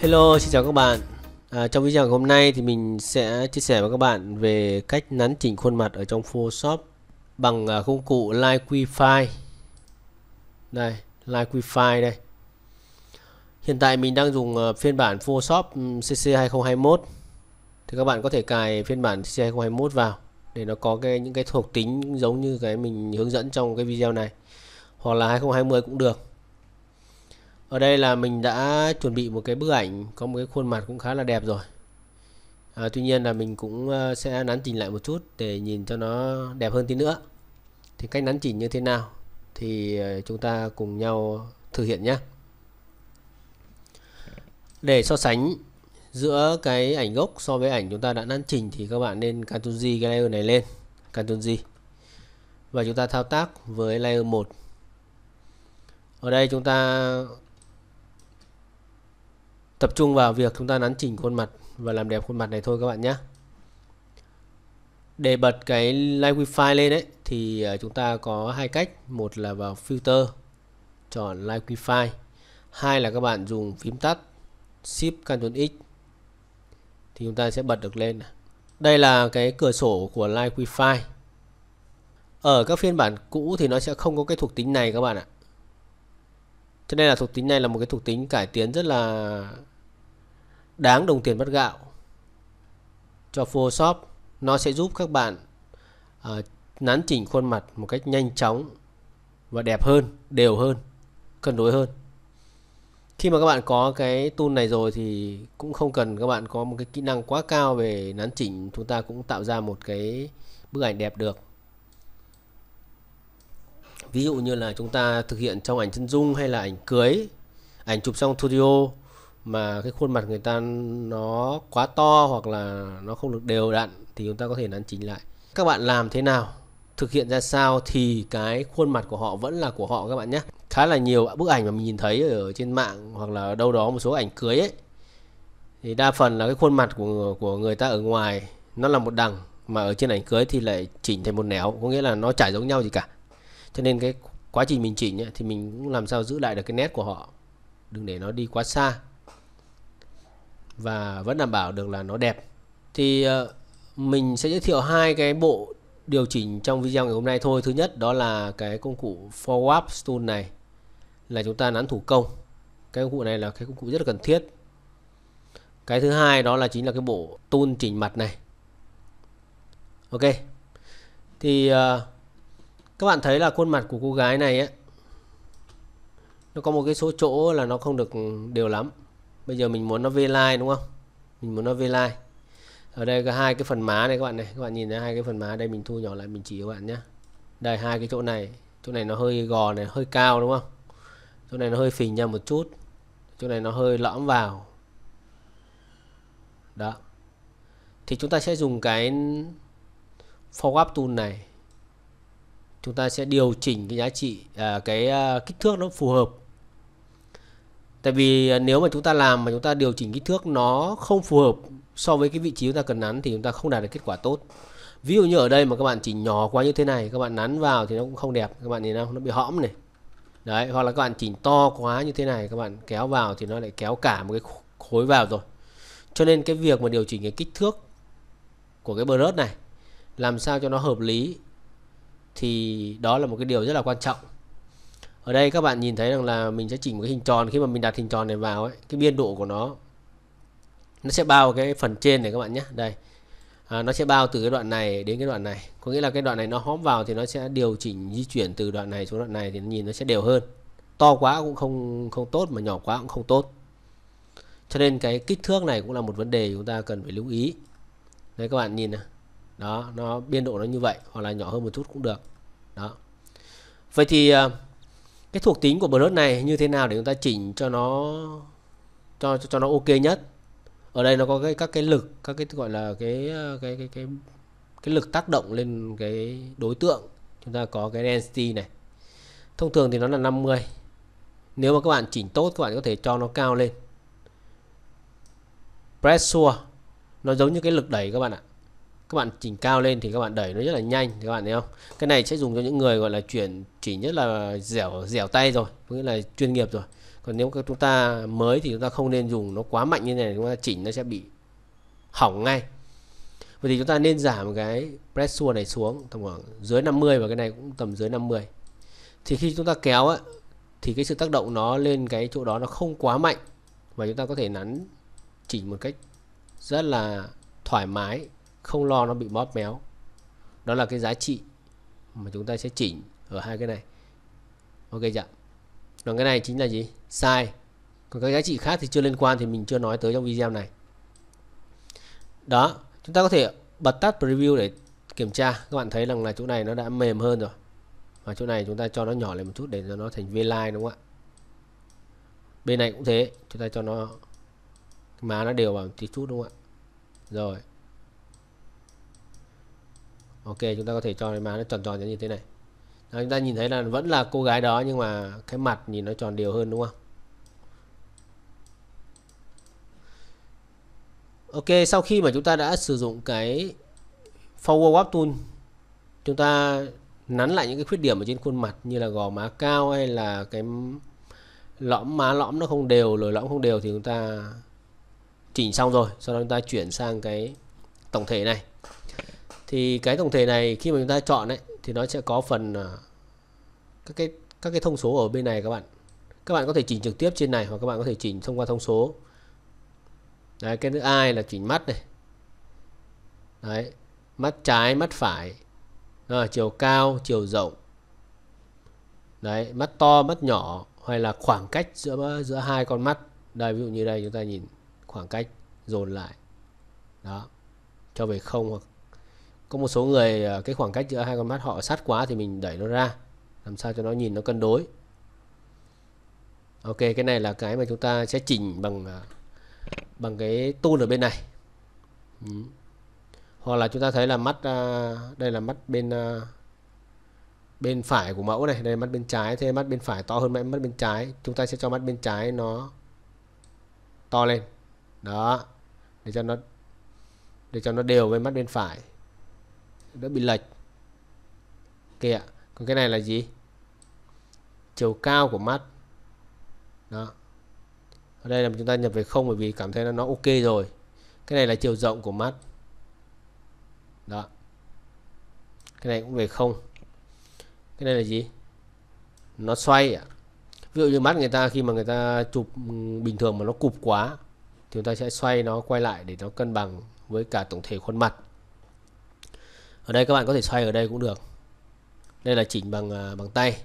Hello, xin chào các bạn. À, trong video hôm nay thì mình sẽ chia sẻ với các bạn về cách nắn chỉnh khuôn mặt ở trong Photoshop bằng uh, công cụ Live wi Đây, Live wi đây. Hiện tại mình đang dùng uh, phiên bản Photoshop CC 2021. Thì các bạn có thể cài phiên bản CC 2021 vào để nó có cái những cái thuộc tính giống như cái mình hướng dẫn trong cái video này. Hoặc là 2020 cũng được ở đây là mình đã chuẩn bị một cái bức ảnh có một cái khuôn mặt cũng khá là đẹp rồi à, tuy nhiên là mình cũng ờ, sẽ nắn chỉnh lại một chút để nhìn cho nó đẹp hơn tí nữa thì cách nắn chỉnh như thế nào thì ờ, chúng ta cùng nhau thực hiện nhé để so sánh giữa cái ảnh gốc so với ảnh chúng ta đã nắn chỉnh thì các bạn nên Ctrl G cái layer này lên Ctrl G và chúng ta thao tác với layer 1 ở đây chúng ta tập trung vào việc chúng ta nắn chỉnh khuôn mặt và làm đẹp khuôn mặt này thôi các bạn nhé để bật cái live wifi lên đấy thì ờ, chúng ta có hai cách một là vào filter chọn live wifi hai là các bạn dùng phím tắt shift Ctrl X thì chúng ta sẽ bật được lên đây là cái cửa sổ của live wifi ở các phiên bản cũ thì nó sẽ không có cái thuộc tính này các bạn ạ cho nên là thuộc tính này là một cái thuộc tính cải tiến rất là đáng đồng tiền bắt gạo cho Photoshop nó sẽ giúp các bạn uh, ờ, nắn chỉnh khuôn mặt một cách nhanh chóng và đẹp hơn đều hơn cân đối hơn khi mà các bạn có cái tool này rồi thì cũng không cần các bạn có một cái kỹ năng quá cao về nắn chỉnh chúng ta cũng tạo ra một cái bức ảnh đẹp được ví dụ như là chúng ta thực hiện trong ảnh chân dung hay là ảnh cưới ảnh chụp trong studio mà cái khuôn mặt người ta nó quá to hoặc là nó không được đều đặn thì chúng ta có thể nắn chỉnh lại các bạn làm thế nào thực hiện ra sao thì cái khuôn mặt của họ vẫn là của họ các bạn nhé khá là nhiều bức ảnh mà mình nhìn thấy ở trên mạng hoặc là đâu đó một số ảnh cưới ấy thì đa phần là cái khuôn mặt của của người ta ở ngoài nó là một đằng mà ở trên ảnh cưới thì lại chỉnh thành một nẻo có nghĩa là nó chả giống nhau gì cả cho nên cái quá trình mình chỉnh ấy, thì mình cũng làm sao giữ lại được cái nét của họ đừng để nó đi quá xa và vẫn đảm bảo được là nó đẹp thì ờ, mình sẽ giới thiệu hai cái bộ điều chỉnh trong video ngày hôm nay thôi thứ nhất đó là cái công cụ forward stone này là chúng ta nắn thủ công cái công cụ này là cái công cụ rất là cần thiết cái thứ hai đó là chính là cái bộ tool chỉnh mặt này ok thì uh, các bạn thấy là khuôn mặt của cô gái này ấy, nó có một cái số chỗ là nó không được đều lắm bây giờ mình muốn nó V-line đúng không mình muốn nó V-line ở đây có hai cái phần má này các bạn này các bạn nhìn thấy hai cái phần má đây mình thu nhỏ lại mình chỉ các bạn nhé đây hai cái chỗ này chỗ này nó hơi gò này hơi cao đúng không chỗ này nó hơi phình ra một chút chỗ này nó hơi lõm vào đó thì chúng ta sẽ dùng cái forward tool này chúng ta sẽ điều chỉnh cái giá trị à, cái à, kích thước nó phù hợp tại vì à, nếu mà chúng ta làm mà chúng ta điều chỉnh kích thước nó không phù hợp so với cái vị trí chúng ta cần nắn thì chúng ta không đạt được kết quả tốt ví dụ như ở đây mà các bạn chỉnh nhỏ quá như thế này các bạn nắn vào thì nó cũng không đẹp các bạn nhìn không nó bị hõm này đấy hoặc là các bạn chỉnh to quá như thế này các bạn kéo vào thì nó lại kéo cả một cái khối vào rồi cho nên cái việc mà điều chỉnh cái kích thước của cái brush này làm sao cho nó hợp lý thì đó là một cái điều rất là quan trọng ở đây các bạn nhìn thấy rằng là mình sẽ chỉnh một cái hình tròn khi mà mình đặt hình tròn này vào ấy cái biên độ của nó nó sẽ bao cái phần trên này các bạn nhé đây à, nó sẽ bao từ cái đoạn này đến cái đoạn này có nghĩa là cái đoạn này nó hóm vào thì nó sẽ điều chỉnh di chuyển từ đoạn này xuống đoạn này thì nhìn nó sẽ đều hơn to quá cũng không không tốt mà nhỏ quá cũng không tốt cho nên cái kích thước này cũng là một vấn đề chúng ta cần phải lưu ý đây các bạn nhìn này đó nó biên độ nó như vậy hoặc là nhỏ hơn một chút cũng được đó vậy thì à, cái thuộc tính của brush này như thế nào để chúng ta chỉnh cho nó cho cho nó ok nhất ở đây nó có cái các cái lực các cái gọi là cái à, cái cái cái cái lực tác động lên cái đối tượng chúng ta có cái density này thông thường thì nó là 50 nếu mà các bạn chỉnh tốt các bạn có thể cho nó cao lên pressure nó giống như cái lực đẩy các bạn ạ các bạn chỉnh cao lên thì các bạn đẩy nó rất là nhanh các bạn thấy không cái này sẽ dùng cho những người gọi là chuyển chỉnh rất là dẻo dẻo tay rồi có nghĩa là chuyên nghiệp rồi còn nếu chúng ta mới thì chúng ta không nên dùng nó quá mạnh như này chúng ta chỉnh nó sẽ bị hỏng ngay vậy thì chúng ta nên giảm cái pressure này xuống tầm khoảng dưới 50 và cái này cũng tầm dưới 50 thì khi chúng ta kéo ấy, thì cái sự tác động nó lên cái chỗ đó nó không quá mạnh và chúng ta có thể nắn chỉnh một cách rất là thoải mái không lo nó bị bóp méo đó là cái giá trị mà chúng ta sẽ chỉnh ở hai cái này ok chưa còn cái này chính là gì sai còn các giá trị khác thì chưa liên quan thì mình chưa nói tới trong video này đó chúng ta có thể bật tắt preview để kiểm tra các bạn thấy rằng là chỗ này nó đã mềm hơn rồi và chỗ này chúng ta cho nó nhỏ lại một chút để cho nó thành V-line đúng không ạ bên này cũng thế chúng ta cho nó má nó đều vào một tí chút đúng không ạ rồi ok chúng ta có thể cho cái má nó tròn tròn như thế này đó, chúng ta nhìn thấy là vẫn là cô gái đó nhưng mà cái mặt nhìn nó tròn đều hơn đúng không ok sau khi mà chúng ta đã sử dụng cái forward warp tool chúng ta nắn lại những cái khuyết điểm ở trên khuôn mặt như là gò má cao hay là cái lõm má lõm nó không đều lồi lõm không đều thì chúng ta chỉnh xong rồi sau đó chúng ta chuyển sang cái tổng thể này thì cái tổng thể này khi mà chúng ta chọn ấy thì nó sẽ có phần à, các cái các cái thông số ở bên này các bạn các bạn có thể chỉnh trực tiếp trên này hoặc các bạn có thể chỉnh thông qua thông số đấy cái thứ ai là chỉnh mắt này đấy mắt trái mắt phải rồi, chiều cao chiều rộng đấy mắt to mắt nhỏ hay là khoảng cách giữa giữa hai con mắt đây ví dụ như đây chúng ta nhìn khoảng cách dồn lại đó cho về không hoặc có một số người à, cái khoảng cách giữa hai con mắt họ sát quá thì mình đẩy nó ra làm sao cho nó nhìn nó cân đối ok cái này là cái mà chúng ta sẽ chỉnh bằng à, bằng cái tool ở bên này hoặc là chúng ta thấy là mắt à, đây là mắt bên bên phải của mẫu này đây mắt bên trái thế mắt bên phải to hơn mắt bên trái chúng ta sẽ cho mắt bên trái nó to lên đó để cho nó để cho nó đều với mắt bên phải đã bị lệch kìa còn cái này là gì chiều cao của mắt đó ở đây là chúng ta nhập về không bởi vì cảm thấy là nó ok rồi cái này là chiều rộng của mắt đó cái này cũng về không cái này là gì nó xoay à? ví dụ như mắt người ta khi mà người ta chụp ừ, bình thường mà nó cụp quá thì chúng ta sẽ xoay nó quay lại để nó cân bằng với cả tổng thể khuôn mặt ở đây các bạn có thể xoay ở đây cũng được đây là chỉnh bằng à, bằng tay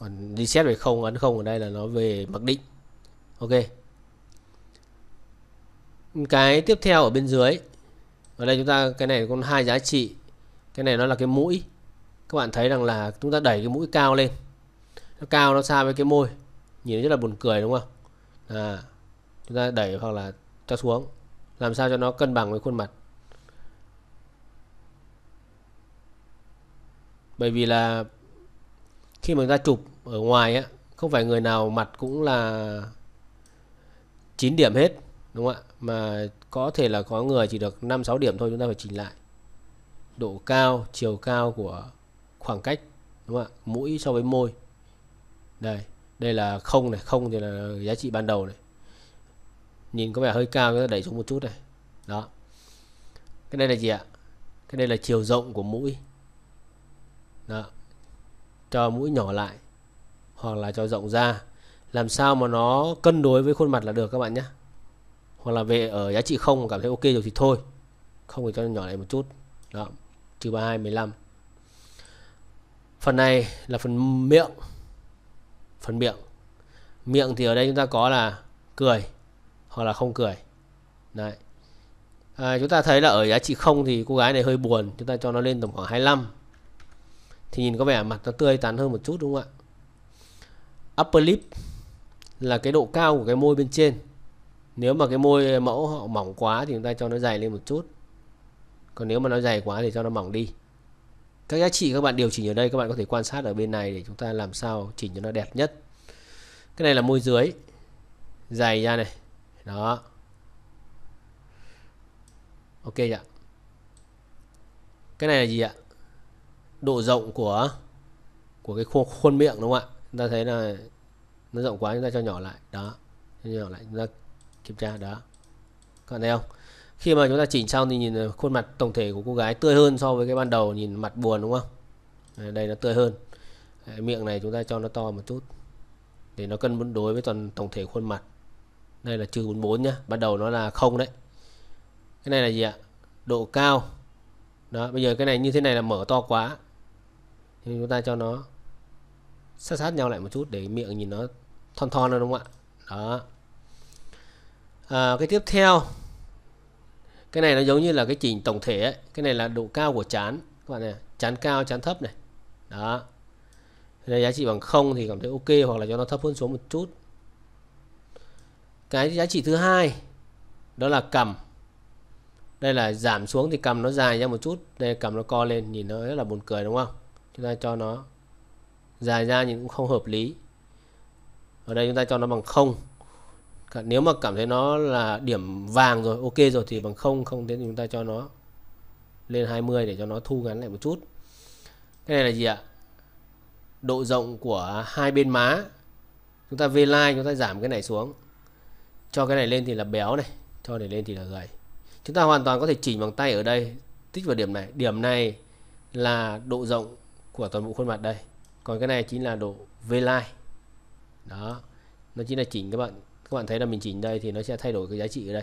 còn reset về không ấn không ở đây là nó về mặc định ok cái tiếp theo ở bên dưới ở đây chúng ta cái này có hai giá trị cái này nó là cái mũi các bạn thấy rằng là chúng ta đẩy cái mũi cao lên nó cao nó xa với cái môi nhìn rất là buồn cười đúng không à, chúng ta đẩy hoặc là cho xuống làm sao cho nó cân bằng với khuôn mặt bởi vì là khi mà người ta chụp ở ngoài á không phải người nào mặt cũng là 9 điểm hết đúng không ạ mà có thể là có người chỉ được 5 6 điểm thôi chúng ta phải chỉnh lại độ cao chiều cao của khoảng cách đúng không ạ mũi so với môi đây đây là không này không thì là giá trị ban đầu này nhìn có vẻ hơi cao chúng ta đẩy xuống một chút này đó cái này là gì ạ cái này là chiều rộng của mũi đó. cho mũi nhỏ lại hoặc là cho rộng ra làm sao mà nó cân đối với khuôn mặt là được các bạn nhé hoặc là về ở giá trị không cảm thấy ok rồi thì thôi không thì cho nhỏ lại một chút đó trừ 32 15 phần này là phần miệng phần miệng miệng thì ở đây chúng ta có là cười hoặc là không cười đấy à, chúng ta thấy là ở giá trị không thì cô gái này hơi buồn chúng ta cho nó lên tầm khoảng 25 thì nhìn có vẻ mặt nó tươi tắn hơn một chút đúng không ạ upper lip là cái độ cao của cái môi bên trên nếu mà cái môi mẫu họ mỏng quá thì chúng ta cho nó dày lên một chút còn nếu mà nó dày quá thì cho nó mỏng đi các giá trị các bạn điều chỉnh ở đây các bạn có thể quan sát ở bên này để chúng ta làm sao chỉnh cho nó đẹp nhất cái này là môi dưới dày ra này đó ok ạ cái này là gì ạ độ rộng của của cái khuôn, khuôn miệng đúng không ạ chúng ta thấy là nó rộng quá chúng ta cho nhỏ lại đó cho nhỏ lại chúng ta kiểm tra đó Còn bạn thấy không khi mà chúng ta chỉnh xong thì nhìn khuôn mặt tổng thể của cô gái tươi hơn so với cái ban đầu nhìn mặt buồn đúng không đây nó tươi hơn miệng này chúng ta cho nó to một chút để nó cân đối với toàn tổng thể khuôn mặt đây là trừ 44 nhá ban đầu nó là không đấy cái này là gì ạ độ cao đó bây giờ cái này như thế này là mở to quá nhưng chúng ta cho nó sát sát nhau lại một chút để miệng nhìn nó thon thon rồi đúng không ạ đó à, cái tiếp theo cái này nó giống như là cái chỉnh tổng thể ấy. cái này là độ cao của chán các bạn này chán cao chán thấp này đó đây giá trị bằng không thì cảm thấy ok hoặc là cho nó thấp hơn xuống một chút cái giá trị thứ hai đó là cầm đây là giảm xuống thì cầm nó dài ra một chút đây cầm nó co lên nhìn nó rất là buồn cười đúng không chúng ta cho nó dài ra nhưng cũng không hợp lý ở đây chúng ta cho nó bằng không nếu mà cảm thấy nó là điểm vàng rồi ok rồi thì bằng không không thế thì chúng ta cho nó lên 20 để cho nó thu ngắn lại một chút cái này là gì ạ độ rộng của hai bên má chúng ta v line chúng ta giảm cái này xuống cho cái này lên thì là béo này cho này lên thì là gầy chúng ta hoàn toàn có thể chỉnh bằng tay ở đây tích vào điểm này điểm này là độ rộng của toàn bộ khuôn mặt đây còn cái này chính là độ V line đó nó chính là chỉnh các bạn các bạn thấy là mình chỉnh đây thì nó sẽ thay đổi cái giá trị ở đây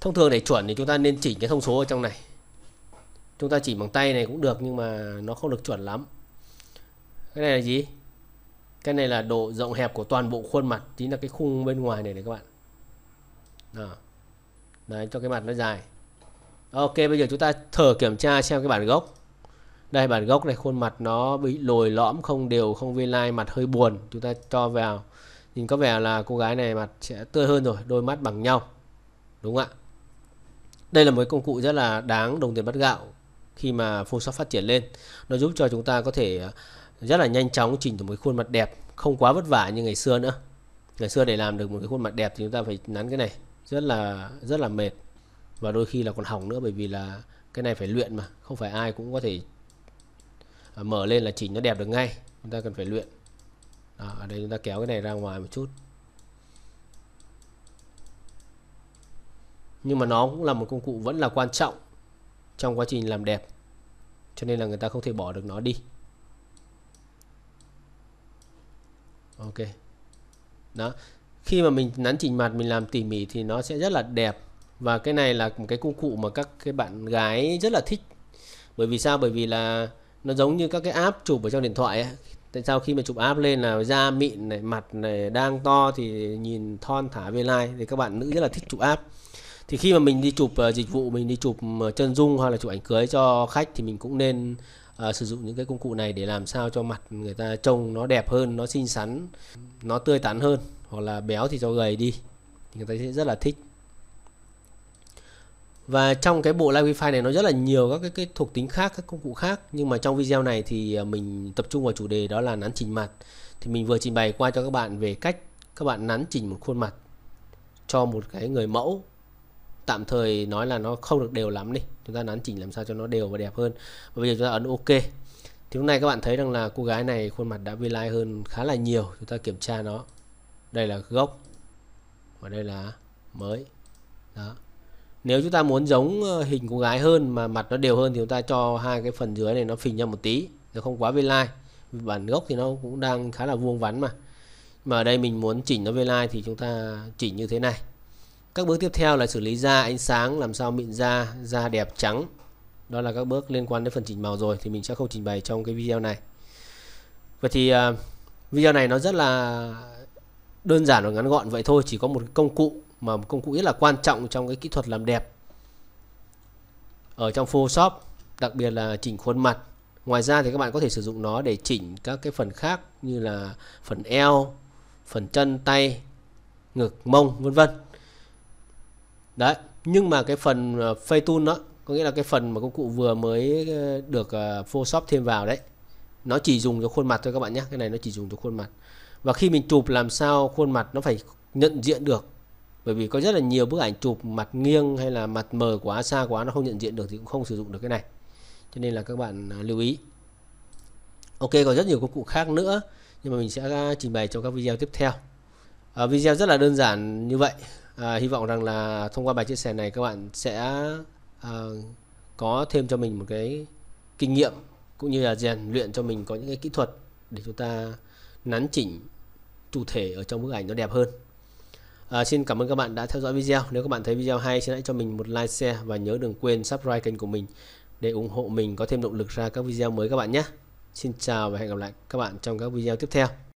thông thường để chuẩn thì chúng ta nên chỉnh cái thông số ở trong này chúng ta chỉnh bằng tay này cũng được nhưng mà nó không được chuẩn lắm cái này là gì cái này là độ rộng hẹp của toàn bộ khuôn mặt chính là cái khung bên ngoài này này các bạn đó. đấy cho cái mặt nó dài ok bây giờ chúng ta thử kiểm tra xem cái bản gốc đây bản gốc này khuôn mặt nó bị lồi lõm không đều không vi lai mặt hơi buồn chúng ta cho vào nhìn có vẻ là cô gái này mặt sẽ tươi hơn rồi đôi mắt bằng nhau đúng không ạ đây là một công cụ rất là đáng đồng tiền bắt gạo khi mà Photoshop phát triển lên nó giúp cho chúng ta có thể ờ, rất là nhanh chóng chỉnh được một khuôn mặt đẹp không quá vất vả như ngày xưa nữa ngày xưa để làm được một cái khuôn mặt đẹp thì chúng ta phải nắn cái này rất là rất là mệt và đôi khi là còn hỏng nữa bởi vì là cái này phải luyện mà không phải ai cũng có thể à, mở lên là chỉnh nó đẹp được ngay chúng ta cần phải luyện đó, ở đây chúng ta kéo cái này ra ngoài một chút nhưng mà nó cũng là một công cụ vẫn là quan trọng trong quá trình làm đẹp cho nên là người ta không thể bỏ được nó đi ok đó khi mà mình nắn chỉnh mặt mình làm tỉ mỉ thì nó sẽ rất là đẹp và cái này là một cái công cụ mà các cái bạn gái rất là thích bởi vì sao bởi vì là nó giống như các cái app chụp ở trong điện thoại ấy. tại sao khi mà chụp app lên là da mịn này mặt này đang to thì nhìn thon thả về lai thì các bạn nữ rất là thích chụp app thì khi mà mình đi chụp uh, dịch vụ mình đi chụp ờ, chân dung hoặc là chụp ảnh cưới cho khách thì mình cũng nên uh, sử dụng những cái công cụ này để làm sao cho mặt người ta trông nó đẹp hơn nó xinh xắn nó tươi tắn hơn hoặc là béo thì cho gầy đi thì người ta sẽ rất là thích và trong cái bộ live wifi này nó rất là nhiều các cái, cái thuộc tính khác các công cụ khác nhưng mà trong video này thì à, mình tập trung vào chủ đề đó là nắn chỉnh mặt thì mình vừa trình bày qua cho các bạn về cách các bạn nắn chỉnh một khuôn mặt cho một cái người mẫu tạm thời nói là nó không được đều lắm đi chúng ta nắn chỉnh làm sao cho nó đều và đẹp hơn và bây giờ chúng ta ấn ok thì lúc này các bạn thấy rằng là cô gái này khuôn mặt đã vi lai hơn khá là nhiều chúng ta kiểm tra nó đây là gốc và đây là mới đó nếu chúng ta muốn giống ờ, hình cô gái hơn mà mặt nó đều hơn thì chúng ta cho hai cái phần dưới này nó phình ra một tí nó không quá vê lai bản gốc thì nó cũng đang khá là vuông vắn mà mà ở đây mình muốn chỉnh nó vê lai thì chúng ta chỉnh như thế này các bước tiếp theo là xử lý da ánh sáng làm sao mịn da da đẹp trắng đó là các bước liên quan đến phần chỉnh màu rồi thì mình sẽ không trình bày trong cái video này vậy thì uh, video này nó rất là đơn giản và ngắn gọn vậy thôi chỉ có một công cụ mà một công cụ rất là quan trọng trong cái kỹ thuật làm đẹp ở trong Photoshop đặc biệt là chỉnh khuôn mặt ngoài ra thì các bạn có thể sử dụng nó để chỉnh các cái phần khác như là phần eo phần chân tay ngực mông vân vân đấy nhưng mà cái phần ờ, face tool đó có nghĩa là cái phần mà công cụ vừa mới ờ, được ờ, Photoshop thêm vào đấy nó chỉ dùng cho khuôn mặt thôi các bạn nhé cái này nó chỉ dùng cho khuôn mặt và khi mình chụp làm sao khuôn mặt nó phải nhận diện được bởi vì có rất là nhiều bức ảnh chụp mặt nghiêng hay là mặt mờ quá xa quá nó không nhận diện được thì cũng không sử dụng được cái này cho nên là các bạn à, lưu ý ok còn rất nhiều công cụ khác nữa nhưng mà mình sẽ à, trình bày trong các video tiếp theo à, video rất là đơn giản như vậy à, hy vọng rằng là thông qua bài chia sẻ này các bạn sẽ à, có thêm cho mình một cái kinh nghiệm cũng như là rèn luyện cho mình có những cái kỹ thuật để chúng ta nắn chỉnh chủ thể ở trong bức ảnh nó đẹp hơn À, xin cảm ơn các bạn đã theo dõi video. Nếu các bạn thấy video hay, xin hãy cho mình một like, share và nhớ đừng quên subscribe kênh của mình để ủng hộ mình có thêm động lực ra các video mới các bạn nhé. Xin chào và hẹn gặp lại các bạn trong các video tiếp theo.